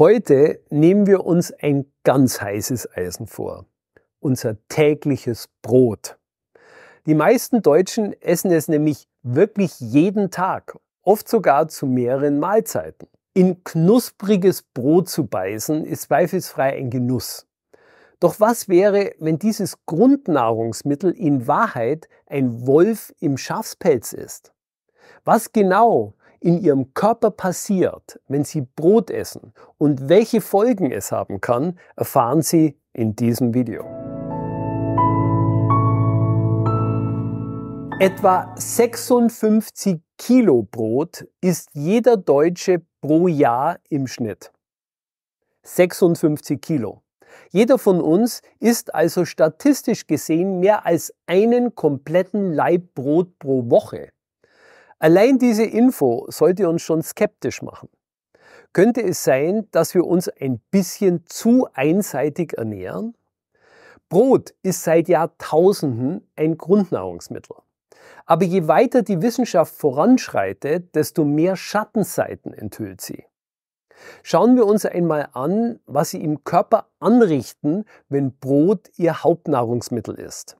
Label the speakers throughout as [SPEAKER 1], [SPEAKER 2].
[SPEAKER 1] Heute nehmen wir uns ein ganz heißes Eisen vor. Unser tägliches Brot. Die meisten Deutschen essen es nämlich wirklich jeden Tag, oft sogar zu mehreren Mahlzeiten. In knuspriges Brot zu beißen ist zweifelsfrei ein Genuss. Doch was wäre, wenn dieses Grundnahrungsmittel in Wahrheit ein Wolf im Schafspelz ist? Was genau in ihrem Körper passiert, wenn sie Brot essen und welche Folgen es haben kann, erfahren Sie in diesem Video. Etwa 56 Kilo Brot ist jeder Deutsche pro Jahr im Schnitt. 56 Kilo. Jeder von uns isst also statistisch gesehen mehr als einen kompletten Leib Brot pro Woche. Allein diese Info sollte uns schon skeptisch machen. Könnte es sein, dass wir uns ein bisschen zu einseitig ernähren? Brot ist seit Jahrtausenden ein Grundnahrungsmittel. Aber je weiter die Wissenschaft voranschreitet, desto mehr Schattenseiten enthüllt sie. Schauen wir uns einmal an, was sie im Körper anrichten, wenn Brot ihr Hauptnahrungsmittel ist.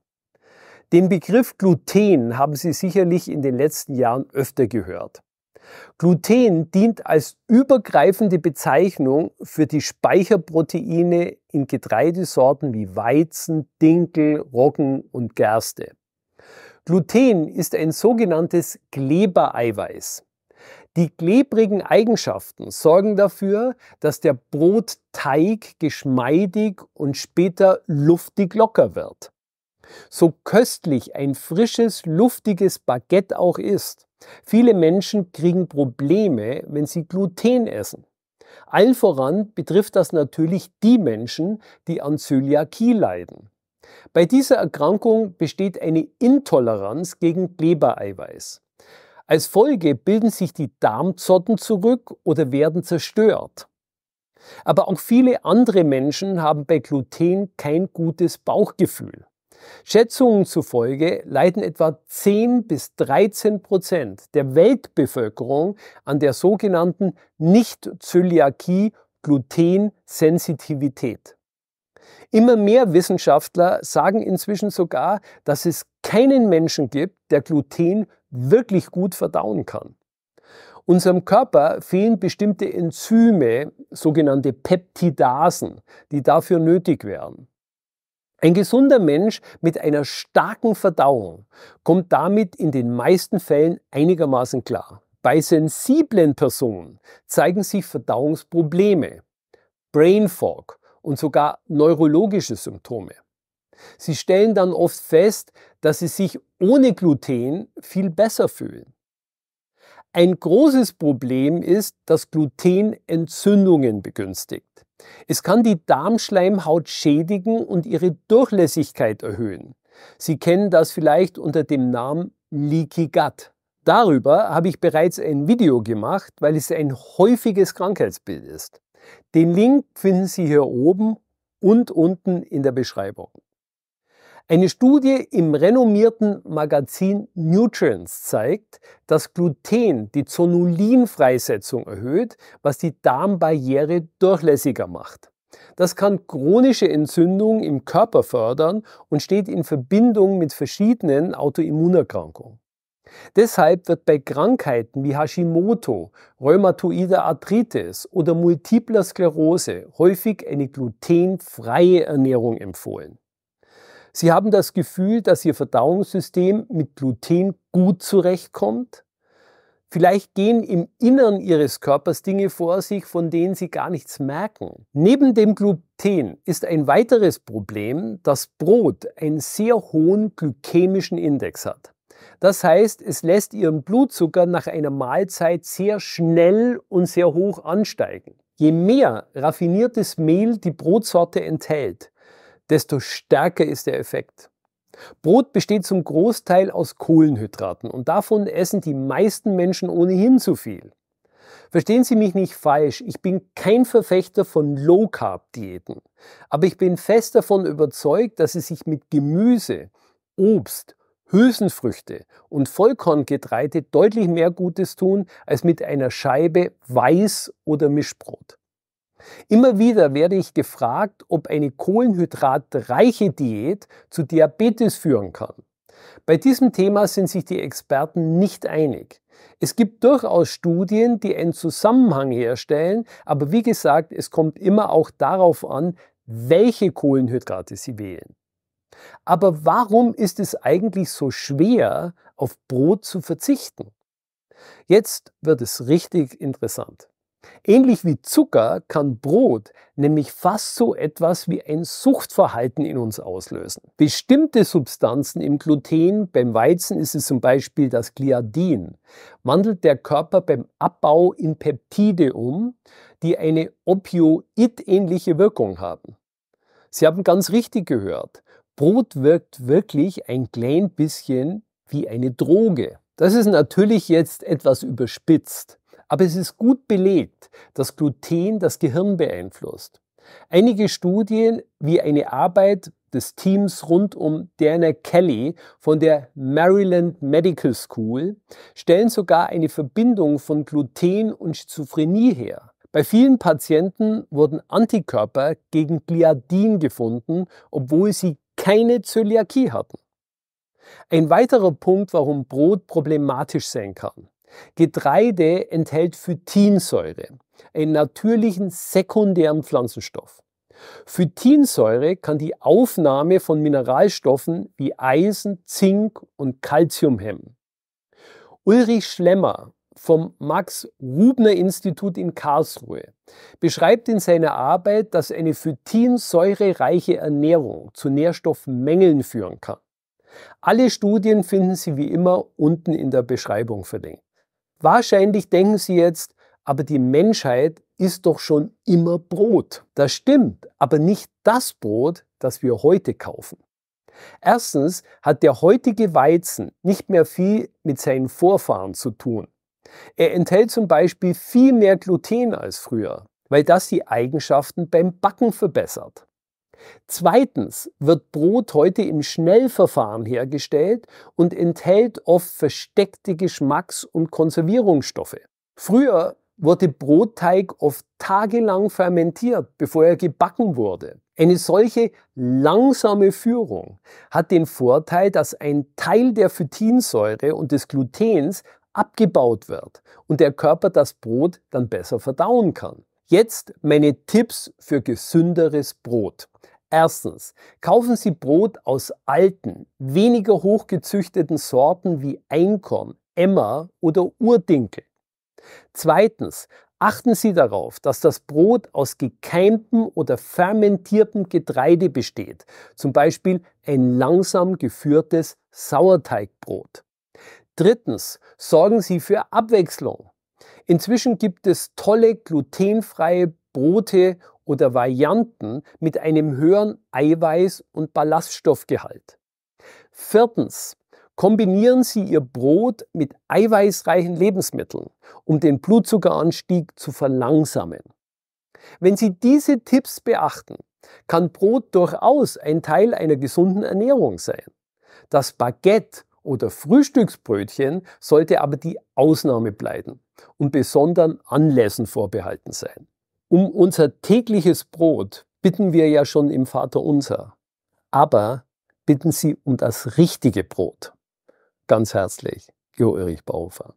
[SPEAKER 1] Den Begriff Gluten haben Sie sicherlich in den letzten Jahren öfter gehört. Gluten dient als übergreifende Bezeichnung für die Speicherproteine in Getreidesorten wie Weizen, Dinkel, Roggen und Gerste. Gluten ist ein sogenanntes Klebereiweiß. Die klebrigen Eigenschaften sorgen dafür, dass der Brotteig geschmeidig und später luftig locker wird. So köstlich ein frisches, luftiges Baguette auch ist, viele Menschen kriegen Probleme, wenn sie Gluten essen. Allen voran betrifft das natürlich die Menschen, die an Zöliakie leiden. Bei dieser Erkrankung besteht eine Intoleranz gegen Klebereiweiß. Als Folge bilden sich die Darmzotten zurück oder werden zerstört. Aber auch viele andere Menschen haben bei Gluten kein gutes Bauchgefühl. Schätzungen zufolge leiden etwa 10 bis 13 Prozent der Weltbevölkerung an der sogenannten Nicht-Zöliakie gluten sensitivität Immer mehr Wissenschaftler sagen inzwischen sogar, dass es keinen Menschen gibt, der Gluten wirklich gut verdauen kann. Unserem Körper fehlen bestimmte Enzyme, sogenannte Peptidasen, die dafür nötig wären. Ein gesunder Mensch mit einer starken Verdauung kommt damit in den meisten Fällen einigermaßen klar. Bei sensiblen Personen zeigen sich Verdauungsprobleme, Brain Fog und sogar neurologische Symptome. Sie stellen dann oft fest, dass sie sich ohne Gluten viel besser fühlen. Ein großes Problem ist, dass Gluten Entzündungen begünstigt. Es kann die Darmschleimhaut schädigen und ihre Durchlässigkeit erhöhen. Sie kennen das vielleicht unter dem Namen Leaky Gut. Darüber habe ich bereits ein Video gemacht, weil es ein häufiges Krankheitsbild ist. Den Link finden Sie hier oben und unten in der Beschreibung. Eine Studie im renommierten Magazin Nutrients zeigt, dass Gluten die Zonulinfreisetzung erhöht, was die Darmbarriere durchlässiger macht. Das kann chronische Entzündungen im Körper fördern und steht in Verbindung mit verschiedenen Autoimmunerkrankungen. Deshalb wird bei Krankheiten wie Hashimoto, rheumatoider Arthritis oder multipler Sklerose häufig eine glutenfreie Ernährung empfohlen. Sie haben das Gefühl, dass Ihr Verdauungssystem mit Gluten gut zurechtkommt. Vielleicht gehen im Innern Ihres Körpers Dinge vor sich, von denen Sie gar nichts merken. Neben dem Gluten ist ein weiteres Problem, dass Brot einen sehr hohen glykämischen Index hat. Das heißt, es lässt Ihren Blutzucker nach einer Mahlzeit sehr schnell und sehr hoch ansteigen. Je mehr raffiniertes Mehl die Brotsorte enthält, desto stärker ist der Effekt. Brot besteht zum Großteil aus Kohlenhydraten und davon essen die meisten Menschen ohnehin zu viel. Verstehen Sie mich nicht falsch, ich bin kein Verfechter von Low-Carb-Diäten, aber ich bin fest davon überzeugt, dass es sich mit Gemüse, Obst, Hülsenfrüchte und Vollkorngetreide deutlich mehr Gutes tun als mit einer Scheibe Weiß- oder Mischbrot. Immer wieder werde ich gefragt, ob eine kohlenhydratreiche Diät zu Diabetes führen kann. Bei diesem Thema sind sich die Experten nicht einig. Es gibt durchaus Studien, die einen Zusammenhang herstellen, aber wie gesagt, es kommt immer auch darauf an, welche Kohlenhydrate sie wählen. Aber warum ist es eigentlich so schwer, auf Brot zu verzichten? Jetzt wird es richtig interessant. Ähnlich wie Zucker kann Brot nämlich fast so etwas wie ein Suchtverhalten in uns auslösen. Bestimmte Substanzen im Gluten, beim Weizen ist es zum Beispiel das Gliadin, wandelt der Körper beim Abbau in Peptide um, die eine opioidähnliche Wirkung haben. Sie haben ganz richtig gehört. Brot wirkt wirklich ein klein bisschen wie eine Droge. Das ist natürlich jetzt etwas überspitzt. Aber es ist gut belegt, dass Gluten das Gehirn beeinflusst. Einige Studien, wie eine Arbeit des Teams rund um Dana Kelly von der Maryland Medical School, stellen sogar eine Verbindung von Gluten und Schizophrenie her. Bei vielen Patienten wurden Antikörper gegen Gliadin gefunden, obwohl sie keine Zöliakie hatten. Ein weiterer Punkt, warum Brot problematisch sein kann. Getreide enthält Phytinsäure, einen natürlichen sekundären Pflanzenstoff. Phytinsäure kann die Aufnahme von Mineralstoffen wie Eisen, Zink und Calcium hemmen. Ulrich Schlemmer vom Max-Rubner-Institut in Karlsruhe beschreibt in seiner Arbeit, dass eine phytinsäurereiche Ernährung zu Nährstoffmängeln führen kann. Alle Studien finden Sie wie immer unten in der Beschreibung verlinkt. Wahrscheinlich denken Sie jetzt, aber die Menschheit ist doch schon immer Brot. Das stimmt, aber nicht das Brot, das wir heute kaufen. Erstens hat der heutige Weizen nicht mehr viel mit seinen Vorfahren zu tun. Er enthält zum Beispiel viel mehr Gluten als früher, weil das die Eigenschaften beim Backen verbessert. Zweitens wird Brot heute im Schnellverfahren hergestellt und enthält oft versteckte Geschmacks- und Konservierungsstoffe. Früher wurde Brotteig oft tagelang fermentiert, bevor er gebacken wurde. Eine solche langsame Führung hat den Vorteil, dass ein Teil der Phytinsäure und des Glutens abgebaut wird und der Körper das Brot dann besser verdauen kann. Jetzt meine Tipps für gesünderes Brot. Erstens, kaufen Sie Brot aus alten, weniger hochgezüchteten Sorten wie Einkorn, Emmer oder Urdinkel. Zweitens, achten Sie darauf, dass das Brot aus gekeimtem oder fermentiertem Getreide besteht, zum Beispiel ein langsam geführtes Sauerteigbrot. Drittens, sorgen Sie für Abwechslung. Inzwischen gibt es tolle glutenfreie Brote oder Varianten mit einem höheren Eiweiß- und Ballaststoffgehalt. Viertens. Kombinieren Sie Ihr Brot mit eiweißreichen Lebensmitteln, um den Blutzuckeranstieg zu verlangsamen. Wenn Sie diese Tipps beachten, kann Brot durchaus ein Teil einer gesunden Ernährung sein. Das Baguette oder Frühstücksbrötchen sollte aber die Ausnahme bleiben und besonderen Anlässen vorbehalten sein. Um unser tägliches Brot bitten wir ja schon im Vater unser, aber bitten Sie um das richtige Brot. Ganz herzlich, Jo Erich Bauhofer.